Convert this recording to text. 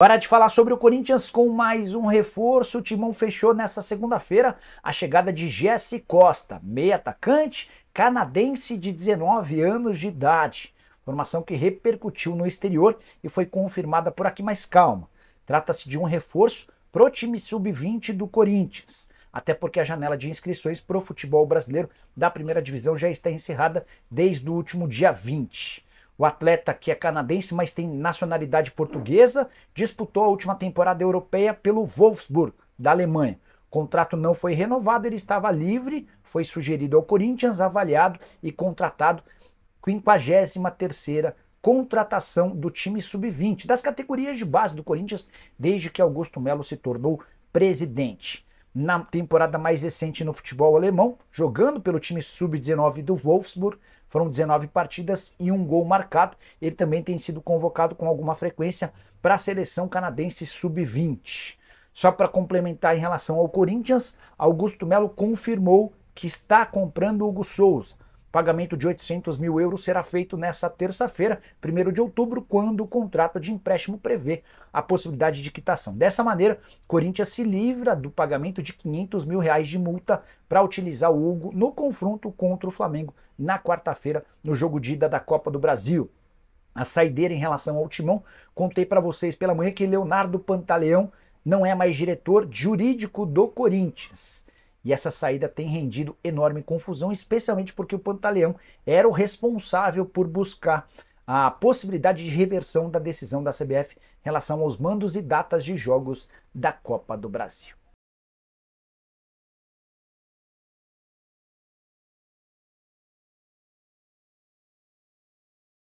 Hora de falar sobre o Corinthians com mais um reforço. O Timão fechou nessa segunda-feira a chegada de Jesse Costa, meia atacante canadense de 19 anos de idade. Formação que repercutiu no exterior e foi confirmada por aqui, mas calma. Trata-se de um reforço pro time sub-20 do Corinthians. Até porque a janela de inscrições pro futebol brasileiro da primeira divisão já está encerrada desde o último dia 20 o atleta que é canadense, mas tem nacionalidade portuguesa, disputou a última temporada europeia pelo Wolfsburg, da Alemanha. O contrato não foi renovado, ele estava livre, foi sugerido ao Corinthians, avaliado e contratado. 53 contratação do time sub-20, das categorias de base do Corinthians, desde que Augusto Melo se tornou presidente na temporada mais recente no futebol alemão, jogando pelo time sub-19 do Wolfsburg. Foram 19 partidas e um gol marcado. Ele também tem sido convocado com alguma frequência para a seleção canadense sub-20. Só para complementar em relação ao Corinthians, Augusto Melo confirmou que está comprando Hugo Souza pagamento de 800 mil euros será feito nesta terça-feira, 1 de outubro, quando o contrato de empréstimo prevê a possibilidade de quitação. Dessa maneira, Corinthians se livra do pagamento de 500 mil reais de multa para utilizar o Hugo no confronto contra o Flamengo na quarta-feira, no jogo de ida da Copa do Brasil. A saideira em relação ao Timão, contei para vocês pela manhã que Leonardo Pantaleão não é mais diretor jurídico do Corinthians. E essa saída tem rendido enorme confusão, especialmente porque o Pantaleão era o responsável por buscar a possibilidade de reversão da decisão da CBF em relação aos mandos e datas de jogos da Copa do Brasil.